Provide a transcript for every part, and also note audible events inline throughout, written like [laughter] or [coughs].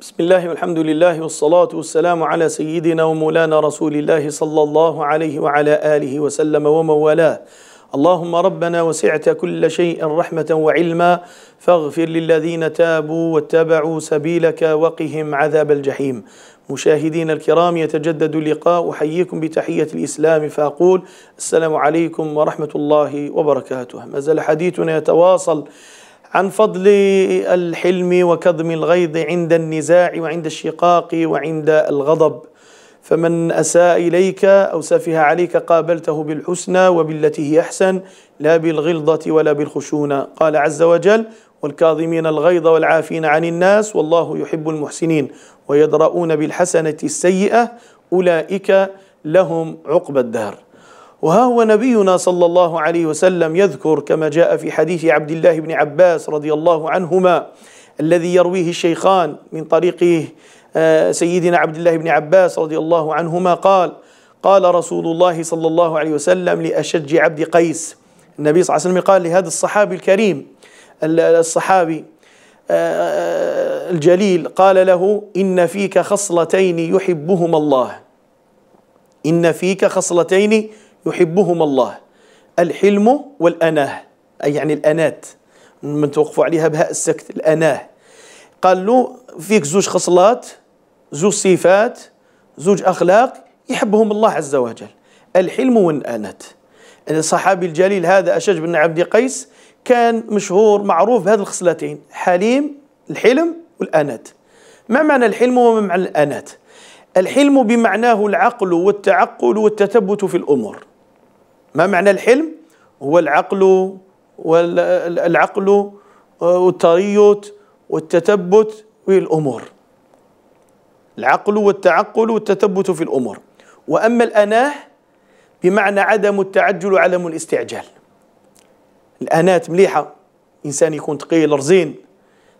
بسم الله والحمد لله والصلاة والسلام على سيدنا ومولانا رسول الله صلى الله عليه وعلى آله وسلم ومن والاه اللهم ربنا وسعت كل شيء رحمة وعلما فاغفر للذين تابوا واتبعوا سبيلك وقهم عذاب الجحيم مشاهدين الكرام يتجدد اللقاء أحييكم بتحية الإسلام فأقول السلام عليكم ورحمة الله وبركاته ما زال حديثنا يتواصل عن فضل الحلم وكظم الغيظ عند النزاع وعند الشقاق وعند الغضب فمن أساء إليك أو سفه عليك قابلته بالحسنى وبالتي هي أحسن لا بالغلظة ولا بالخشونة قال عز وجل والكاظمين الغيظ والعافين عن الناس والله يحب المحسنين ويدرؤون بالحسنة السيئة أولئك لهم عقبى الدهر وها هو نبينا صلى الله عليه وسلم يذكر كما جاء في حديث عبد الله بن عباس رضي الله عنهما الذي يرويه الشيخان من طريق آه، سيدنا عبد الله بن عباس رضي الله عنهما قال قال رسول الله صلى الله عليه وسلم لأشج عبد قيس النبي صلى الله عليه وسلم قال لهذا الصحابي الكريم الصحابي آه، آه، الجليل قال له إن فيك خصلتين يحبهما الله إن فيك خصلتين يحبهما الله الحلم والأناه أي يعني الأنات من توقفوا عليها بهاء السكت الأناه قال له فيك زوج خصلات زوج صفات زوج أخلاق يحبهم الله عز وجل الحلم والأنات يعني الصحابي الجليل هذا أشج بن عبد قيس كان مشهور معروف بهذه الخصلتين حليم الحلم والأنات ما معنى الحلم وما معنى الأنات الحلم بمعناه العقل والتعقل والتثبت في الأمور ما معنى الحلم هو العقل والعقل آه، والتريث والتثبت في الأمور العقل والتعقل والتثبت في الأمور وأما الأناه بمعنى عدم التعجل وعدم الاستعجال الأنات مليحة إنسان يكون تقيل رزين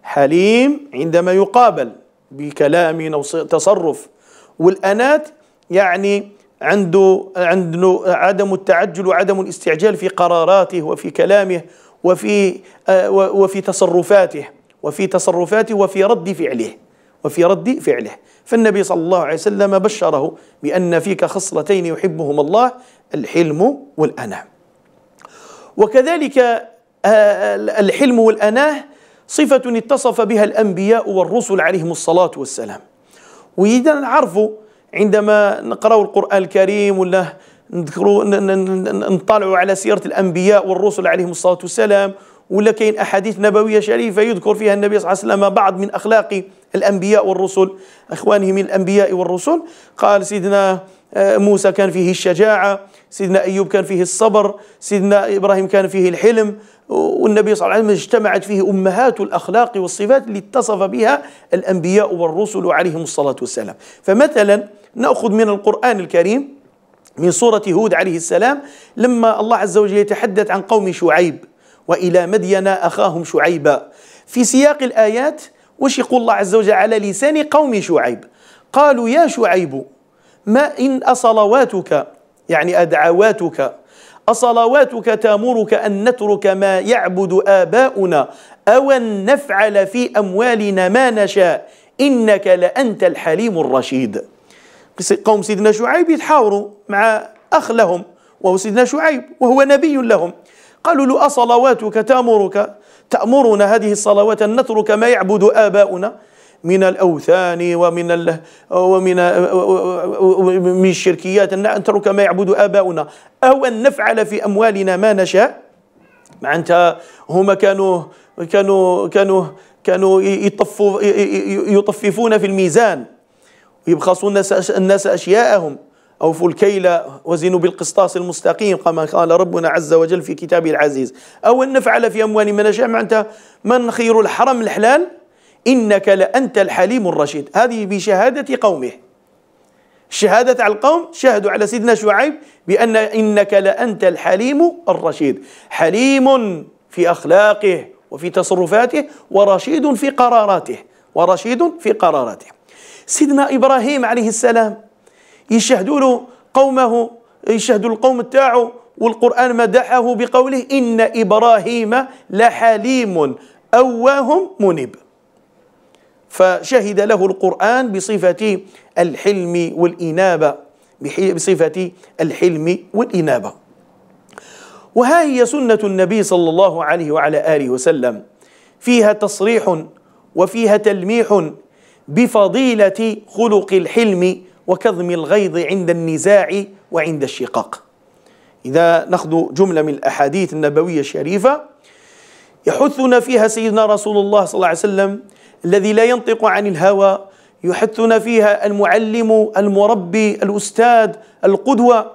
حليم عندما يقابل بكلام أو تصرف والأنات يعني عنده عنده عدم التعجل وعدم الاستعجال في قراراته وفي كلامه وفي آه، وفي تصرفاته وفي تصرفاته وفي رد فعله وفي رد فعله فالنبي صلى الله عليه وسلم بشره بأن فيك خصلتين يحبهما الله الحلم والأناه وكذلك آه، الحلم والأناه صفة اتصف بها الأنبياء والرسل عليهم الصلاة والسلام وإذا نعرفوا عندما نقرأ القرآن الكريم ولا نذكروا نطالعوا على سيرة الأنبياء والرسل عليهم الصلاة والسلام ولا كاين أحاديث نبوية شريفة يذكر فيها النبي صلى الله عليه وسلم بعض من أخلاق الأنبياء والرسل أخوانه من الأنبياء والرسل قال سيدنا آه، موسى كان فيه الشجاعة سيدنا أيوب كان فيه الصبر سيدنا إبراهيم كان فيه الحلم والنبي صلى الله عليه وسلم اجتمعت فيه أمهات الأخلاق والصفات اللي اتصف بها الأنبياء والرسل عليهم الصلاة والسلام فمثلا نأخذ من القرآن الكريم من سورة هود عليه السلام لما الله عز وجل يتحدث عن قوم شعيب وإلى مدين أخاهم شعيبا في سياق الآيات وش يقول الله عز وجل على لسان قوم شعيب قالوا يا شعيب ما إن أصلواتك يعني أدعواتك أصلواتك تامرك أن نترك ما يعبد آباؤنا أو أن نفعل في أموالنا ما نشاء إنك لأنت الحليم الرشيد قوم سيدنا شعيب يتحاوروا مع أخ لهم وهو سيدنا شعيب وهو نبي لهم قالوا له أصلواتك تأمرك تأمرنا هذه الصلوات أن نترك ما يعبد آباؤنا من الاوثان ومن ال... ومن من الشركيات ان نترك ما يعبد اباؤنا او ان نفعل في اموالنا ما نشاء مع انت هما كانوا كانوا كانوا كانوا يطفوا يطففون في الميزان ويبخصون الناس الناس اشياءهم أوفوا الكيل وزنوا بالقسطاس المستقيم كما قال ربنا عز وجل في كتابه العزيز أو أن نفعل في أموالنا ما نشاء معناتها من خير الحرم الحلال إنك لأنت الحليم الرشيد هذه بشهادة قومه الشهادة على القوم شهدوا على سيدنا شعيب بأن إنك لأنت الحليم الرشيد حليم في أخلاقه وفي تصرفاته ورشيد في قراراته ورشيد في قراراته سيدنا إبراهيم عليه السلام يشهدوا له قومه يشهدوا القوم تاعه والقرآن مدحه بقوله إن إبراهيم لحليم أواه منب فشهد له القرآن بصفة الحلم والإنابة بصفة الحلم والإنابة وها هي سنة النبي صلى الله عليه وعلى آله وسلم فيها تصريح وفيها تلميح بفضيلة خلق الحلم وكظم الغيظ عند النزاع وعند الشقاق إذا نأخذ جملة من الأحاديث النبوية الشريفة يحثنا فيها سيدنا رسول الله صلى الله عليه وسلم الذي لا ينطق عن الهوى يحثنا فيها المعلم المربي الأستاذ القدوة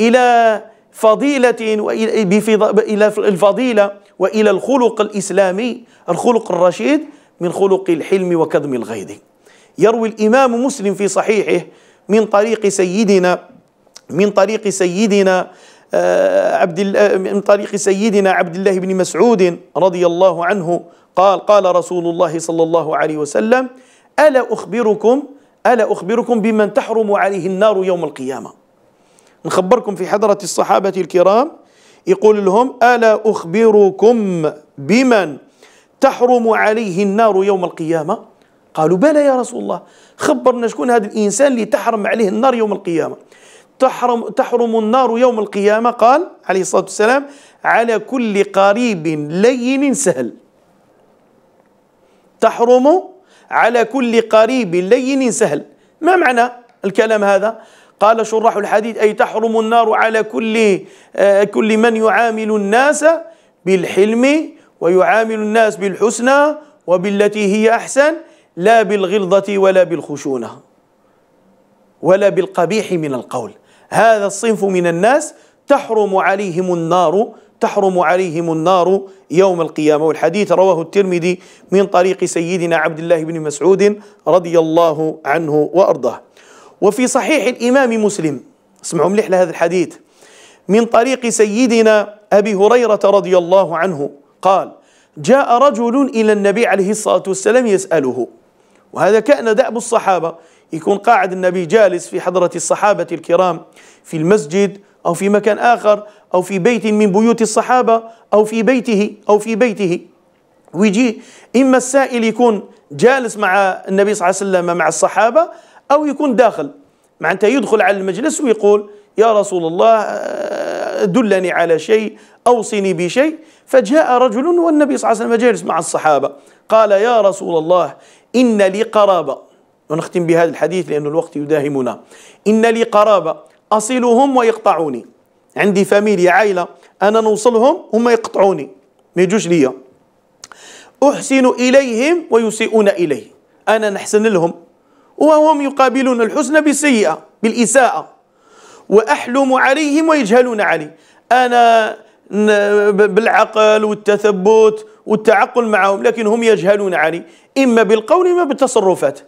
إلى فضيلة وإلى الى الفضيلة وإلى الخلق الإسلامي الخلق الرشيد من خلق الحلم وكظم الغيظ يروي الإمام مسلم في صحيحه من طريق سيدنا من طريق سيدنا آه، عبد آه، من طريق سيدنا عبد الله بن مسعود رضي الله عنه قال قال رسول الله صلى الله عليه وسلم ألا أخبركم ألا أخبركم بمن تحرم عليه النار يوم القيامة نخبركم في حضرة الصحابة الكرام يقول لهم ألا أخبركم بمن تحرم عليه النار يوم القيامة قالوا بلى يا رسول الله خبرنا شكون هذا الإنسان اللي تحرم عليه النار يوم القيامة تحرم, تحرم النار يوم القيامة قال عليه الصلاة والسلام على كل قريب لين سهل تحرم على كل قريب لين سهل ما معنى الكلام هذا قال شراح الحديث أي تحرم النار على كل آه، كل من يعامل الناس بالحلم ويعامل الناس بالحسنى وبالتي هي أحسن لا بالغلظة ولا بالخشونة ولا بالقبيح من القول هذا الصنف من الناس تحرم عليهم النار تحرم عليهم النار يوم القيامة والحديث رواه الترمذي من طريق سيدنا عبد الله بن مسعود رضي الله عنه وأرضاه وفي صحيح الإمام مسلم اسمعوا مليح لهذا الحديث من طريق سيدنا أبي هريرة رضي الله عنه قال جاء رجل إلى النبي عليه الصلاة والسلام يسأله وهذا كان دأب الصحابة يكون قاعد النبي جالس في حضرة الصحابة الكرام في المسجد أو في مكان آخر أو في بيت من بيوت الصحابة أو في بيته أو في بيته ويجي إما السائل يكون جالس مع النبي صلى الله عليه وسلم مع الصحابة أو يكون داخل معناتها يدخل على المجلس ويقول يا رسول الله آه، دلني على شيء أوصني بشيء فجاء رجل والنبي صلى الله عليه وسلم جالس مع الصحابة قال يا رسول الله إن لي قرابة ونختم بهذا الحديث لأن الوقت يداهمنا إن لي قرابة أصلهم ويقطعوني عندي فاميليا عائله انا نوصلهم هم يقطعوني ما يجوش ليا احسن اليهم ويسيئون الي انا نحسن لهم وهم يقابلون الحسن بالسيئه بالاساءه واحلم عليهم ويجهلون علي انا بالعقل والتثبت والتعقل معهم لكن هم يجهلون علي إما بالقول إما بالتصرفات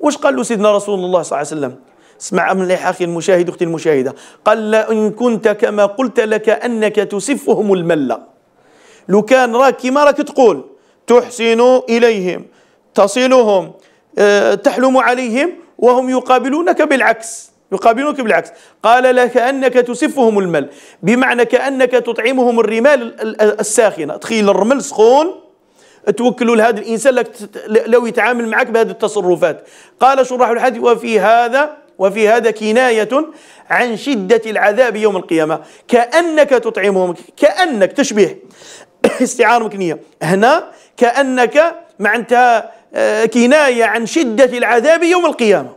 واش قال له سيدنا رسول الله صلى الله عليه وسلم اسمع مليح أخي المشاهد أختي المشاهدة قال لا إن كنت كما قلت لك أنك تسفهم الملة لو كان راك كما راك تقول تحسن إليهم تصلهم آه، تحلم عليهم وهم يقابلونك بالعكس يقابلونك بالعكس قال لك أنك تسفهم المل بمعنى كأنك تطعمهم الرمال الساخنة تخيل الرمل سخون توكلوا لهذا الإنسان لو يتعامل معك بهذه التصرفات قال شراح الحديث وفي هذا وفي هذا كناية عن شدة العذاب يوم القيامة كأنك تطعمهم كأنك تشبيه [coughs] استعارة مكنية هنا كأنك معناتها كناية عن شدة العذاب يوم القيامة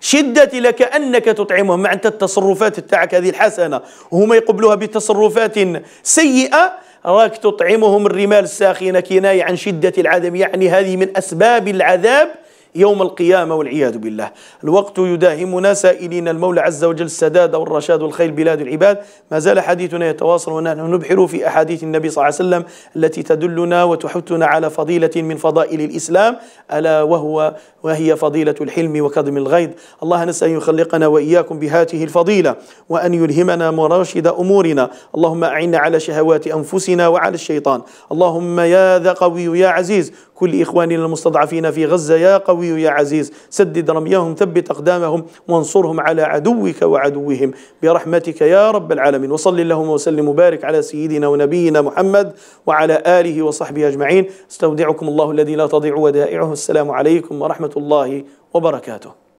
شدة لكأنك تطعمهم معناتها التصرفات تاعك هذه الحسنة وهم يقبلوها بتصرفات سيئة راك تطعمهم الرمال الساخنة كناية عن شدة العذاب يعني هذه من أسباب العذاب يوم القيامة والعياذ بالله الوقت يداهمنا سائلين المولى عز وجل السداد والرشاد والخيل بلاد العباد ما زال حديثنا يتواصل ونحن نبحر في أحاديث النبي صلى الله عليه وسلم التي تدلنا وتحثنا على فضيلة من فضائل الإسلام ألا وهو وهي فضيلة الحلم وكظم الغيظ الله نسأل أن يخلقنا وإياكم بهاته الفضيلة وأن يلهمنا مراشد أمورنا اللهم أعنا على شهوات أنفسنا وعلى الشيطان اللهم يا ذا قوي يا عزيز كل إخواننا المستضعفين في غزة يا قوي قوي يا عزيز سدد رميهم ثبت أقدامهم وانصرهم على عدوك وعدوهم برحمتك يا رب العالمين وصل اللهم وسلم وبارك على سيدنا ونبينا محمد وعلى آله وصحبه أجمعين استودعكم الله الذي لا تضيع ودائعه السلام عليكم ورحمة الله وبركاته